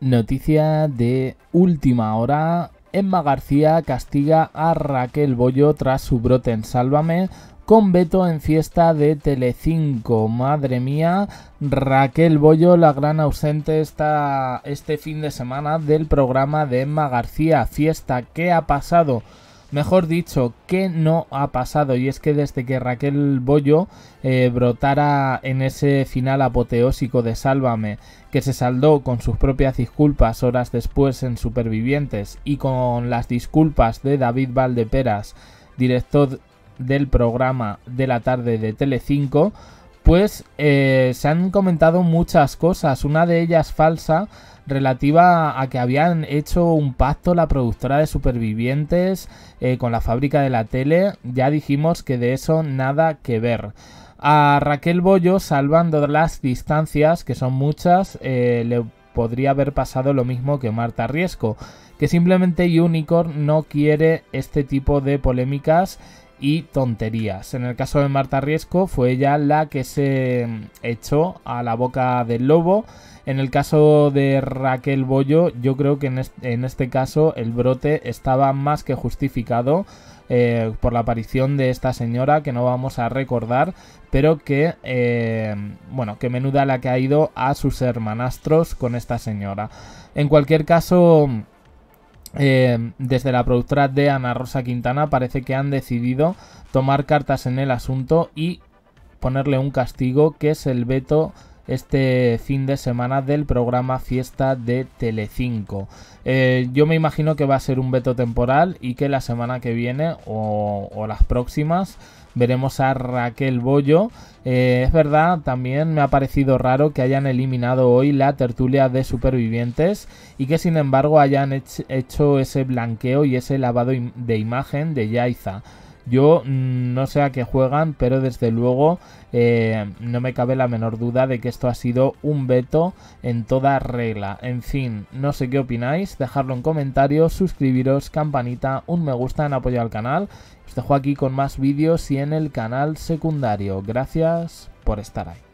Noticia de última hora. Emma García castiga a Raquel Bollo tras su brote en Sálvame con veto en fiesta de Telecinco. Madre mía, Raquel Bollo, la gran ausente está este fin de semana del programa de Emma García. Fiesta, ¿qué ha pasado? mejor dicho, ¿qué no ha pasado. Y es que desde que Raquel Bollo eh, brotara en ese final apoteósico de Sálvame, que se saldó con sus propias disculpas horas después en Supervivientes y con las disculpas de David Valdeperas, director del programa de la tarde de Telecinco, 5 pues se han comentado muchas cosas, una de ellas falsa relativa a que habían hecho un pacto la productora de supervivientes eh, con la fábrica de la tele, ya dijimos que de eso nada que ver. A Raquel Bollo, salvando las distancias, que son muchas, eh, le podría haber pasado lo mismo que Marta Riesco, que simplemente Unicorn no quiere este tipo de polémicas y tonterías. En el caso de Marta Riesco fue ella la que se mm, echó a la boca del lobo. En el caso de Raquel Bollo, yo creo que en este, caso el brote estaba más que justificado eh, por la aparición de esta señora que no vamos a recordar, pero que, eh, bueno, que menuda la que ha ido a sus hermanastros con esta señora. En cualquier caso... Eh, desde la productora de Ana Rosa Quintana parece que han decidido tomar cartas en el asunto y ponerle un castigo que es el veto este fin de semana del programa Fiesta de Telecinco. Eh, yo me imagino que va a ser un veto temporal y que la semana que viene o, las próximas veremos a Raquel Bollo. Eh, es verdad, también me ha parecido raro que hayan eliminado hoy la tertulia de supervivientes y que sin embargo hayan hecho ese blanqueo y ese lavado de imagen de Yaiza. Yo mm, no sé a qué juegan, pero desde luego eh, no me cabe la menor duda de que esto ha sido un veto en toda regla. En fin, no sé qué opináis, dejadlo en comentarios, suscribiros, campanita, un me gusta en apoyo al canal. Os dejo aquí con más vídeos y en el canal secundario. Gracias por estar ahí.